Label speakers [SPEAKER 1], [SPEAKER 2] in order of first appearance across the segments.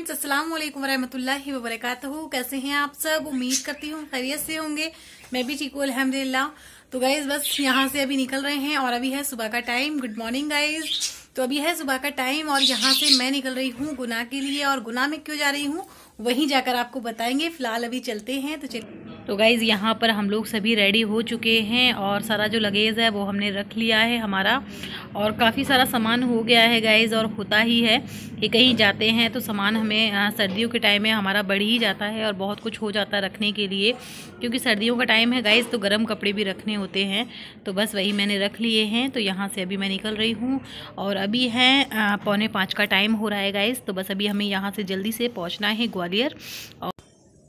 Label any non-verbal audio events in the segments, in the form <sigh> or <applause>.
[SPEAKER 1] friends अस्सलाम वालेकुम रहमतुल्लाहि वबरकातुहू कैसे हैं आप सब उम्मीद करती हूँ खैरियत से होंगे मैं भी ठीक हूँ अलहमदिल्ला तो गाइज बस यहाँ से अभी निकल रहे हैं और अभी है सुबह का टाइम गुड मॉर्निंग गाइज तो अभी है सुबह का टाइम और यहाँ से मैं निकल रही हूँ गुना के लिए और गुना में क्यों जा रही हूँ वहीं जाकर आपको बताएंगे फिलहाल अभी चलते हैं तो चलिए
[SPEAKER 2] तो गाइज़ यहाँ पर हम लोग सभी रेडी हो चुके हैं और सारा जो लगेज है वो हमने रख लिया है हमारा और काफ़ी सारा सामान हो गया है गाइज़ और होता ही है कि कहीं जाते हैं तो सामान हमें सर्दियों के टाइम में हमारा बढ़ ही जाता है और बहुत कुछ हो जाता है रखने के लिए क्योंकि सर्दियों का टाइम है गाइज़ तो गर्म कपड़े भी रखने होते हैं तो बस वही मैंने रख लिए हैं तो यहाँ से अभी मैं निकल रही हूँ और अभी है पौने पाँच का टाइम हो रहा है गाइज़ तो बस अभी हमें यहाँ से जल्दी से पहुँचना है ग्वालियर और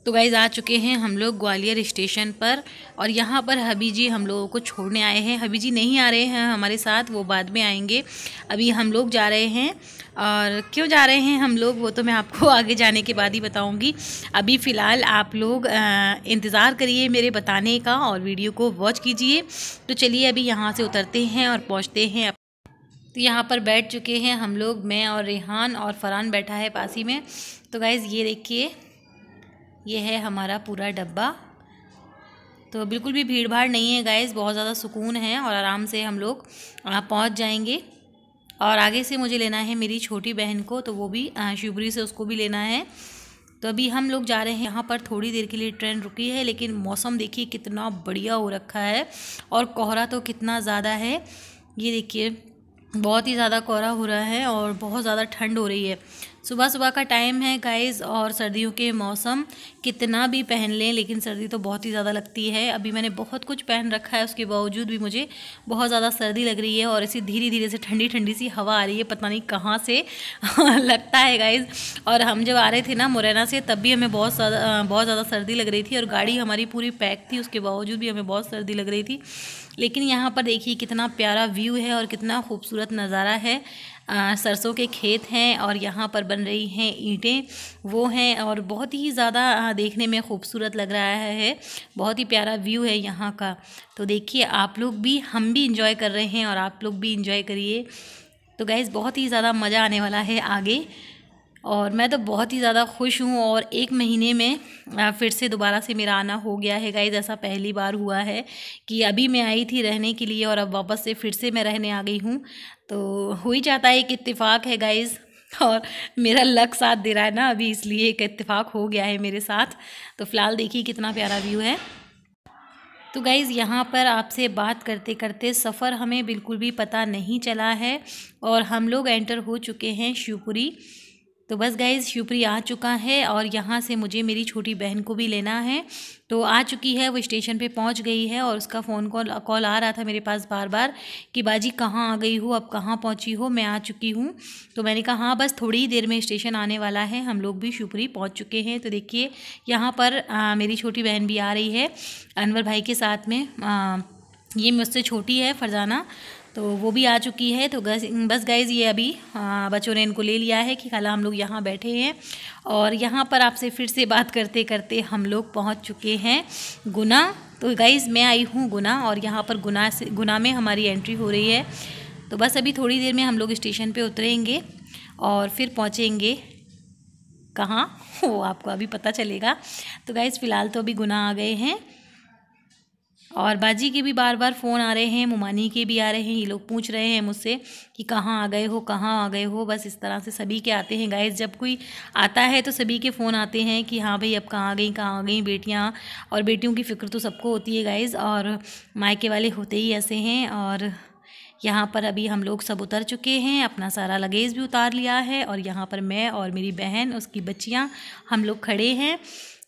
[SPEAKER 2] तो गाइज़ आ चुके हैं हम लोग ग्वालियर स्टेशन पर और यहाँ पर हबी जी हम लोगों को छोड़ने आए हैं हबी जी नहीं आ रहे हैं हमारे साथ वो बाद में आएंगे अभी हम लोग जा रहे हैं और क्यों जा रहे हैं हम लोग वो तो मैं आपको <laughs> आगे जाने के बाद ही बताऊंगी अभी फ़िलहाल आप लोग इंतज़ार करिए मेरे बताने का और वीडियो को वॉच कीजिए तो चलिए अभी यहाँ से उतरते हैं और पहुँचते हैं तो यहाँ पर बैठ चुके हैं हम लोग मैं और रेहान और फरहान बैठा है पासी में तो गाइज़ ये देखिए ये है हमारा पूरा डब्बा तो बिल्कुल भी भीड़ भाड़ नहीं है गाइज़ बहुत ज़्यादा सुकून है और आराम से हम लोग पहुँच जाएंगे और आगे से मुझे लेना है मेरी छोटी बहन को तो वो भी शिवपुरी से उसको भी लेना है तो अभी हम लोग जा रहे हैं यहाँ पर थोड़ी देर के लिए ट्रेन रुकी है लेकिन मौसम देखिए कितना बढ़िया हो रखा है और कोहरा तो कितना ज़्यादा है ये देखिए बहुत ही ज़्यादा कोहरा हो रहा है और बहुत ज़्यादा ठंड हो रही है सुबह सुबह का टाइम है गाइस और सर्दियों के मौसम कितना भी पहन लें लेकिन सर्दी तो बहुत ही ज़्यादा लगती है अभी मैंने बहुत कुछ पहन रखा है उसके बावजूद भी मुझे बहुत ज़्यादा सर्दी लग रही है और ऐसी धीरे धीरे से ठंडी ठंडी सी हवा आ रही है पता नहीं कहाँ से <laughs> लगता है गाइज़ और हम जब आ रहे थे ना मुरैना से तब भी हमें बहुत ज़्यादा बहुत ज़्यादा सर्दी लग रही थी और गाड़ी हमारी पूरी पैक थी उसके बावजूद भी हमें बहुत सर्दी लग रही थी लेकिन यहाँ पर देखिए कितना प्यारा व्यू है और कितना खूबसूरत नज़ारा है सरसों के खेत हैं और यहाँ पर बन रही हैं ईंटें वो हैं और बहुत ही ज़्यादा देखने में खूबसूरत लग रहा है बहुत ही प्यारा व्यू है यहाँ का तो देखिए आप लोग भी हम भी इंजॉय कर रहे हैं और आप लोग भी इंजॉय करिए तो गाइज बहुत ही ज़्यादा मज़ा आने वाला है आगे और मैं तो बहुत ही ज़्यादा खुश हूँ और एक महीने में फिर से दोबारा से मेरा आना हो गया है गाइज ऐसा पहली बार हुआ है कि अभी मैं आई थी रहने के लिए और अब वापस से फिर से मैं रहने आ गई हूँ तो हो ही जाता है एक इतफाक़ है गाइज़ और मेरा लक साथ दे रहा है ना अभी इसलिए एक इतफाक़ हो गया है मेरे साथ तो फ़िलहाल देखिए कितना प्यारा व्यू है तो गाइज़ यहाँ पर आपसे बात करते करते सफ़र हमें बिल्कुल भी पता नहीं चला है और हम लोग एंटर हो चुके हैं शिवपुरी तो बस गाइज शिवपुरी आ चुका है और यहाँ से मुझे मेरी छोटी बहन को भी लेना है तो आ चुकी है वो स्टेशन पे पहुँच गई है और उसका फ़ोन कॉल कॉल आ रहा था मेरे पास बार बार कि बाजी कहाँ आ गई हो अब कहाँ पहुँची हो मैं आ चुकी हूँ तो मैंने कहा हाँ बस थोड़ी ही देर में स्टेशन आने वाला है हम लोग भी शिवपुरी पहुँच चुके हैं तो देखिए यहाँ पर आ, मेरी छोटी बहन भी आ रही है अनवर भाई के साथ में आ, ये मुझसे छोटी है फरजाना तो वो भी आ चुकी है तो गस, बस गाइज़ ये अभी हाँ, बच्चों ने इनको ले लिया है कि खाला हम लोग यहाँ बैठे हैं और यहाँ पर आपसे फिर से बात करते करते हम लोग पहुँच चुके हैं गुना तो गाइज़ मैं आई हूँ गुना और यहाँ पर गुना से गुना में हमारी एंट्री हो रही है तो बस अभी थोड़ी देर में हम लोग स्टेशन पे उतरेंगे और फिर पहुँचेंगे कहाँ वो आपको अभी पता चलेगा तो गाइज़ फ़िलहाल तो अभी गुना आ गए हैं और बाजी के भी बार बार फ़ोन आ रहे हैं मुमानी के भी आ रहे हैं ये लोग पूछ रहे हैं मुझसे कि कहाँ आ गए हो कहाँ आ गए हो बस इस तरह से सभी के आते हैं गाइस जब कोई आता है तो सभी के फ़ोन आते हैं कि हाँ भाई अब कहाँ आ गई कहाँ आ गई बेटियाँ और बेटियों की फ़िक्र तो सबको होती है गाइज़ और मायके वाले होते ही ऐसे हैं और यहाँ पर अभी हम लोग सब उतर चुके हैं अपना सारा लगेज भी उतार लिया है और यहाँ पर मैं और मेरी बहन उसकी बच्चियाँ हम लोग खड़े हैं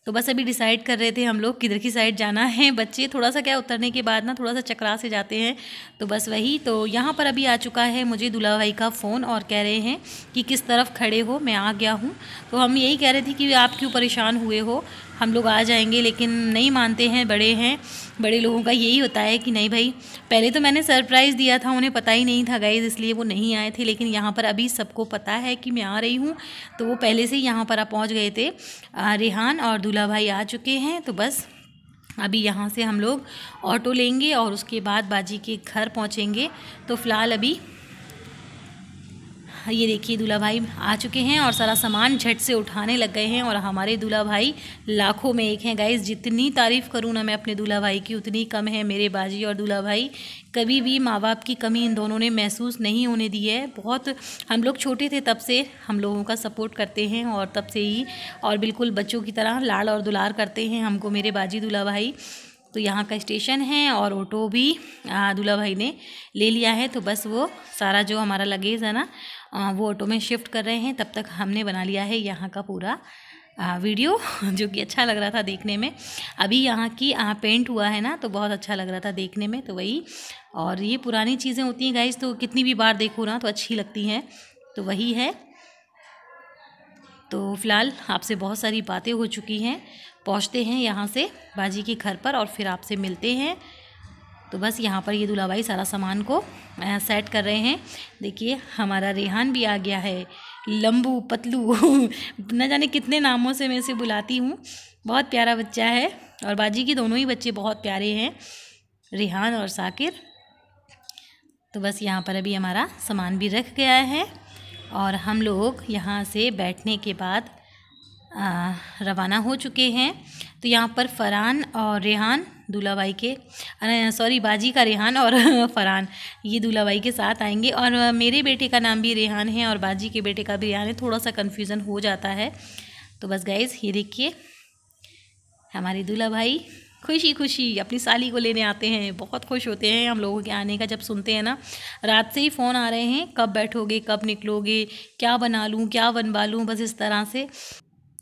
[SPEAKER 2] तो बस अभी डिसाइड कर रहे थे हम लोग किधर की साइड जाना है बच्चे थोड़ा सा क्या उतरने के बाद ना थोड़ा सा चकरा से जाते हैं तो बस वही तो यहाँ पर अभी आ चुका है मुझे दूल्हा भाई का फ़ोन और कह रहे हैं कि किस तरफ खड़े हो मैं आ गया हूँ तो हम यही कह रहे थे कि आप क्यों परेशान हुए हो हम लोग आ जाएंगे लेकिन नहीं मानते हैं बड़े हैं बड़े लोगों का यही होता है कि नहीं भाई पहले तो मैंने सरप्राइज़ दिया था उन्हें पता ही नहीं था गाइज इसलिए वो नहीं आए थे लेकिन यहाँ पर अभी सबको पता है कि मैं आ रही हूँ तो वो पहले से ही यहाँ पर आप पहुँच गए थे रेहान और दूल्हा भाई आ चुके हैं तो बस अभी यहाँ से हम लोग ऑटो लेंगे और उसके बाद बाजी के घर पहुँचेंगे तो फ़िलहाल अभी ये देखिए दूल्हा भाई आ चुके हैं और सारा सामान झट से उठाने लग गए हैं और हमारे दूल्हा भाई लाखों में एक हैं गाइज जितनी तारीफ़ करूँ ना मैं अपने दूल्हा भाई की उतनी कम है मेरे बाजी और दूल्हा भाई कभी भी माँ बाप की कमी इन दोनों ने महसूस नहीं होने दी है बहुत हम लोग छोटे थे तब से हम लोगों का सपोर्ट करते हैं और तब से ही और बिल्कुल बच्चों की तरह लाड़ और दुलार करते हैं हमको मेरे बाजी दूल्हा भाई तो यहाँ का स्टेशन है और ऑटो भी दूल्हा भाई ने ले लिया है तो बस वो सारा जो हमारा लगेज है ना वो ऑटो में शिफ्ट कर रहे हैं तब तक हमने बना लिया है यहाँ का पूरा वीडियो <laughs> जो कि अच्छा लग रहा था देखने में अभी यहाँ की पेंट हुआ है ना तो बहुत अच्छा लग रहा था देखने में तो वही और ये पुरानी चीज़ें होती हैं गाइज़ तो कितनी भी बार देखो ना तो अच्छी लगती हैं तो वही है तो फ़िलहाल आपसे बहुत सारी बातें हो चुकी हैं पहुँचते हैं यहाँ से बाजी के घर पर और फिर आपसे मिलते हैं तो बस यहाँ पर ये दूल्हा भाई सारा सामान को सेट कर रहे हैं देखिए हमारा रेहान भी आ गया है लम्बू पतलू <laughs> न जाने कितने नामों से मैं इसे बुलाती हूँ बहुत प्यारा बच्चा है और बाजी के दोनों ही बच्चे बहुत प्यारे हैं रेहान और साकिर तो बस यहाँ पर अभी हमारा सामान भी रख गया है और हम लोग यहाँ से बैठने के बाद रवाना हो चुके हैं तो यहाँ पर फ़रहान और रेहान दूल्हाबाई के सॉरी बाजी का रेहान और <laughs> फ़रहान ये दूल्हाबाई के साथ आएंगे और मेरे बेटे का नाम भी रेहान है और बाजी के बेटे का भी रेहान है थोड़ा सा कन्फ्यूज़न हो जाता है तो बस गाइज़ ये देखिए हमारे दूल्हा भाई खुशी खुशी अपनी साली को लेने आते हैं बहुत खुश होते हैं हम लोगों के आने का जब सुनते हैं ना रात से ही फ़ोन आ रहे हैं कब बैठोगे कब निकलोगे क्या बना लूँ क्या बनवा लूँ बस इस तरह से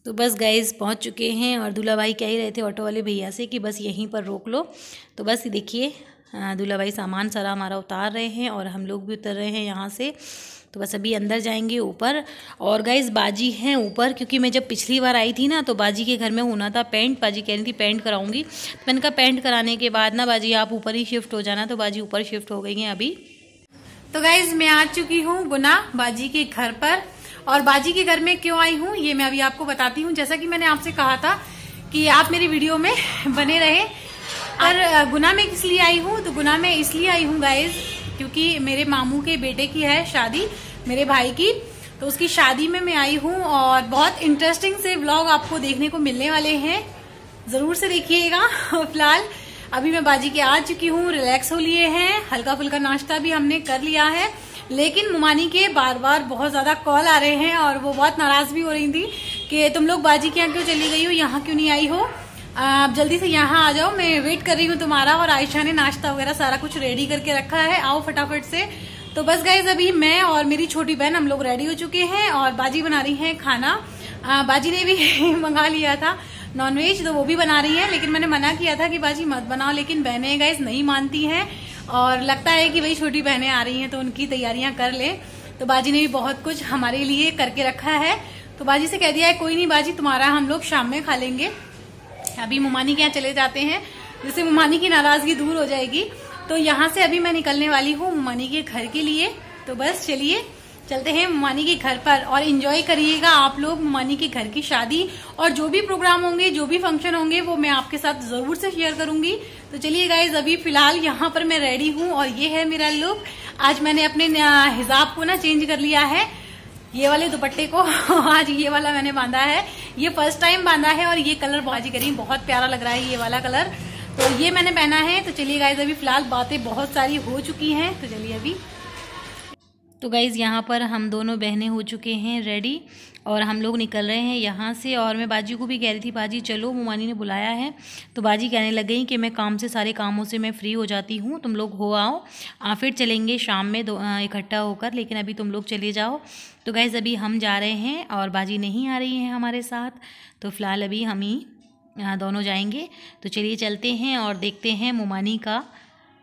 [SPEAKER 2] तो बस गाइज पहुंच चुके हैं और दूल्हा भाई कह ही रहे थे ऑटो वाले भैया से कि बस यहीं पर रोक लो तो बस देखिए दूल्हा भाई सामान सारा हमारा उतार रहे हैं और हम लोग भी उतर रहे हैं यहाँ से तो बस अभी अंदर जाएंगे ऊपर और गाइज बाजी हैं ऊपर क्योंकि मैं जब पिछली बार आई थी ना तो बाजी के घर में होना था पेंट बाजी कह रही थी पेंट कराऊंगी तो मैंने कहा पेंट कराने के बाद ना बाजी आप ऊपर ही शिफ्ट हो जाना तो बाजी ऊपर शिफ्ट हो गई हैं अभी
[SPEAKER 1] तो गाइज मैं आ चुकी हूँ गुना बाजी के घर पर और बाजी के घर में क्यों आई हूँ ये मैं अभी आपको बताती हूँ जैसा कि मैंने आपसे कहा था कि आप मेरी वीडियो में <laughs> बने रहे और गुना में किस लिए आई हूँ तो गुना में इसलिए आई हूँ गाइज क्योंकि मेरे मामू के बेटे की है शादी मेरे भाई की तो उसकी शादी में मैं आई हूँ और बहुत इंटरेस्टिंग से ब्लॉग आपको देखने को मिलने वाले हैं जरूर से देखिएगा <laughs> फिलहाल अभी मैं बाजी के आ चुकी हूँ रिलैक्स हो लिए हैं हल्का फुल्का नाश्ता भी हमने कर लिया है लेकिन मुमानी के बार बार बहुत ज़्यादा कॉल आ रहे हैं और वो बहुत नाराज़ भी हो रही थी कि तुम लोग बाजी के यहाँ क्यों चली गई हो यहाँ क्यों नहीं आई हो आप जल्दी से यहाँ आ जाओ मैं वेट कर रही हूँ तुम्हारा और आयशा ने नाश्ता वगैरह सारा कुछ रेडी करके रखा है आओ फटाफट से तो बस गाइज अभी मैं और मेरी छोटी बहन हम लोग रेडी हो चुके हैं और बाजी बना रही है खाना आ, बाजी ने भी <laughs> मंगा लिया था नॉनवेज तो वो भी बना रही है लेकिन मैंने मना किया था कि बाजी मत बनाओ लेकिन बहने गाइज नहीं मानती हैं और लगता है कि भाई छोटी बहनें आ रही हैं तो उनकी तैयारियां कर लें तो बाजी ने भी बहुत कुछ हमारे लिए करके रखा है तो बाजी से कह दिया है कोई नहीं बाजी तुम्हारा हम लोग शाम में खा लेंगे अभी मुमानी के यहाँ चले जाते हैं जिससे मुमानी की नाराजगी दूर हो जाएगी तो यहाँ से अभी मैं निकलने वाली हूँ मुमानी के घर के लिए तो बस चलिए चलते हैं मुमानी के घर पर और इन्जॉय करिएगा आप लोग मुमानी के घर की शादी और जो भी प्रोग्राम होंगे जो भी फंक्शन होंगे वो मैं आपके साथ जरूर से शेयर करूंगी तो चलिए गाइज अभी फिलहाल यहाँ पर मैं रेडी हूँ और ये है मेरा लुक आज मैंने अपने हिजाब को ना चेंज कर लिया है ये वाले दुपट्टे को <laughs> आज ये वाला मैंने बांधा है ये फर्स्ट टाइम बांधा है और ये कलर बाजी करी बहुत प्यारा लग रहा है ये वाला कलर तो ये मैंने पहना है तो चलिए गाइज अभी फिलहाल बातें बहुत सारी हो चुकी हैं तो चलिए अभी तो गाइज़
[SPEAKER 2] यहाँ पर हम दोनों बहनें हो चुके हैं रेडी और हम लोग निकल रहे हैं यहाँ से और मैं बाजी को भी कह रही थी बाजी चलो मुमानी ने बुलाया है तो बाजी कहने लग गई कि मैं काम से सारे कामों से मैं फ्री हो जाती हूँ तुम लोग हो आओ आ, फिर चलेंगे शाम में दो इकट्ठा होकर लेकिन अभी तुम लोग चले जाओ तो गाइज़ अभी हम जा रहे हैं और बाजी नहीं आ रही है हमारे साथ तो फ़िलहाल अभी हम ही दोनों जाएंगे तो चलिए चलते हैं और देखते हैं मुमानी का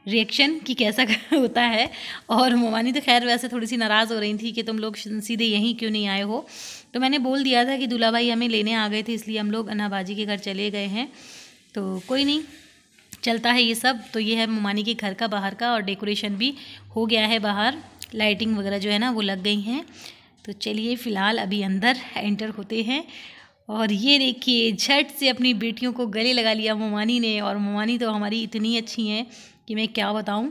[SPEAKER 2] रिएक्शन कि कैसा <laughs> होता है और मोमानी तो खैर वैसे थोड़ी सी नाराज़ हो रही थी कि तुम लोग सीधे यहीं क्यों नहीं आए हो तो मैंने बोल दिया था कि दूल्हा भाई हमें लेने आ गए थे इसलिए हम लोग अनाबाजी के घर चले गए हैं तो कोई नहीं चलता है ये सब तो ये है मोमानी के घर का बाहर का और डेकोरेशन भी हो गया है बाहर लाइटिंग वगैरह जो है ना वो लग गई हैं तो चलिए फ़िलहाल अभी अंदर एंटर होते हैं और ये देखिए झट से अपनी बेटियों को गले लगा लिया मोमानी ने और मोमानी तो हमारी इतनी अच्छी हैं कि मैं क्या बताऊँ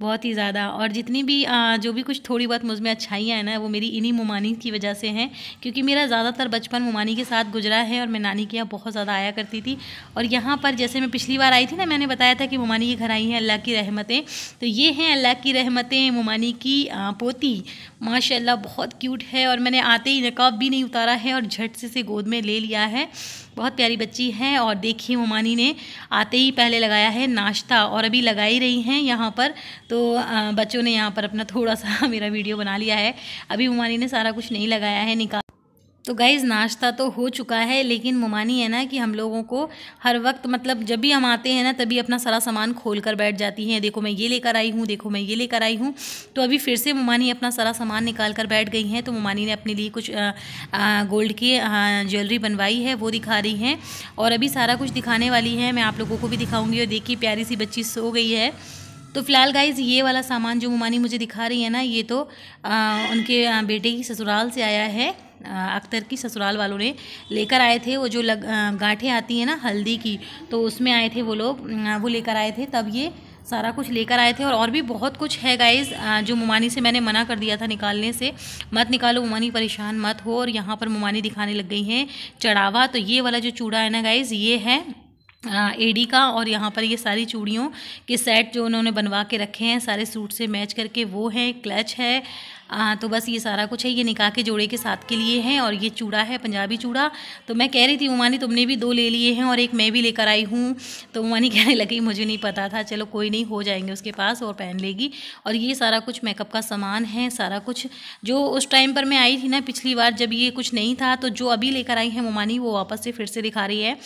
[SPEAKER 2] बहुत ही ज़्यादा और जितनी भी आ, जो भी कुछ थोड़ी बहुत मुझ में अच्छाइयाँ हैं ना वो मेरी इन्हीं मुमानी की वजह से हैं क्योंकि मेरा ज़्यादातर बचपन मुमानी के साथ गुजरा है और मैं नानी के यहाँ बहुत ज़्यादा आया करती थी और यहाँ पर जैसे मैं पिछली बार आई थी ना मैंने बताया था कि मुमानी के घर आई हैं अल्लाह की रहमतें तो ये हैं अल्लाह की रहमतें मुमानी की आ, पोती माशा बहुत क्यूट है और मैंने आते ही नकाब भी नहीं उतारा है और झट से गोद में ले लिया है बहुत प्यारी बच्ची है और देखिए ओमानी ने आते ही पहले लगाया है नाश्ता और अभी लगा ही रही हैं यहाँ पर तो बच्चों ने यहाँ पर अपना थोड़ा सा <laughs> मेरा वीडियो बना लिया है अभी ओमानी ने सारा कुछ नहीं लगाया है निकाल तो गाइज़ नाश्ता तो हो चुका है लेकिन मुमानी है ना कि हम लोगों को हर वक्त मतलब जब भी हम आते हैं ना तभी अपना सारा सामान खोल कर बैठ जाती हैं देखो मैं ये लेकर आई हूँ देखो मैं ये लेकर आई हूँ तो अभी फिर से मुमानी अपना सारा सामान निकाल कर बैठ गई हैं तो मुमानी ने अपने लिए कुछ आ, आ, गोल्ड की ज्वेलरी बनवाई है वो दिखा रही हैं और अभी सारा कुछ दिखाने वाली हैं मैं आप लोगों को भी दिखाऊँगी और देखिए प्यारी सी बच्ची सो गई है तो फिलहाल गाइज ये वाला सामान जो मुमानी मुझे दिखा रही है ना ये तो आ, उनके बेटे की ससुराल से आया है अख्तर की ससुराल वालों ने लेकर आए थे वो जो लग गांठें आती हैं ना हल्दी की तो उसमें आए थे वो लोग वो लेकर आए थे तब ये सारा कुछ लेकर आए थे और और भी बहुत कुछ है गाइज जो मुमानी से मैंने मना कर दिया था निकालने से मत निकालो मुमानी परेशान मत हो और यहाँ पर मुमानी दिखाने लग गई हैं चढ़ावा तो ये वाला जो चूड़ा है ना गाइज़ ये है एडी का और यहाँ पर ये सारी चूड़ियों के सेट जो उन्होंने बनवा के रखे हैं सारे सूट से मैच करके वो हैं क्लच है आ, तो बस ये सारा कुछ है ये निकाह के जोड़े के साथ के लिए हैं और ये चूड़ा है पंजाबी चूड़ा तो मैं कह रही थी उमानी तुमने भी दो ले लिए हैं और एक मैं भी लेकर आई हूँ तो उमानी <laughs> कहने लगी मुझे नहीं पता था चलो कोई नहीं हो जाएंगे उसके पास और पहन लेगी और ये सारा कुछ मेकअप का सामान है सारा कुछ जो उस टाइम पर मैं आई थी ना पिछली बार जब ये कुछ नहीं था तो जो अभी लेकर आई है मोमानी वो वापस से फिर से दिखा रही है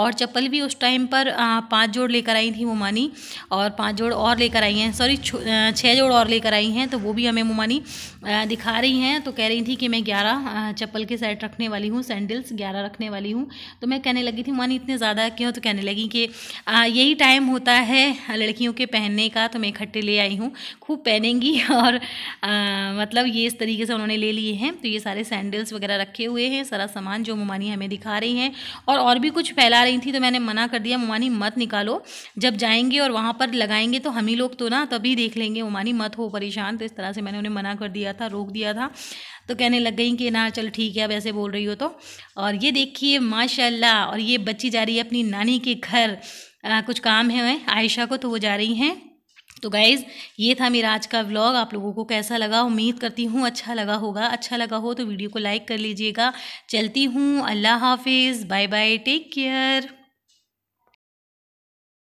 [SPEAKER 2] और चप्पल भी उस टाइम पर पाँच जोड़ लेकर आई थी मोमानी और पाँच जोड़ और लेकर आई हैं सॉरी छः जोड़ और लेकर आई हैं तो वो भी हमें मोमानी दिखा रही हैं तो कह रही थी कि मैं ग्यारह चप्पल के सेट रखने वाली हूँ सैंडल्स ग्यारह रखने वाली हूँ तो मैं कहने लगी थी मन इतने ज़्यादा क्यों तो कहने लगी कि यही टाइम होता है लड़कियों के पहनने का तो मैं इकट्ठे ले आई हूँ खूब पहनेंगी <laughs> और आ, मतलब ये इस तरीके से उन्होंने ले लिए हैं तो ये सारे सैंडल्स वगैरह रखे हुए हैं सारा सामान जो मुमानी हमें दिखा रही हैं और और भी कुछ फैला रही थी तो मैंने मना कर दिया मुमानी मत निकालो जब जाएंगे और वहाँ पर लगाएंगे तो हम ही लोग तो ना तभी देख लेंगे मुमानी मत हो परेशान तो इस तरह से मैंने उन्हें मना कर दिया दिया था रोक दिया था तो कहने लग गई कि ना चल ठीक है अब ऐसे बोल रही हो तो और ये देखिए माशाल्लाह और ये बच्ची जा रही है अपनी नानी के घर आ, कुछ काम है आयशा को तो वो जा रही हैं तो गाइज़ ये था मेरा आज का व्लॉग आप लोगों को कैसा लगा उम्मीद करती हूँ अच्छा लगा होगा अच्छा लगा हो तो वीडियो को लाइक कर लीजिएगा चलती हूँ अल्लाह हाफिज़ बाय बाय टेक केयर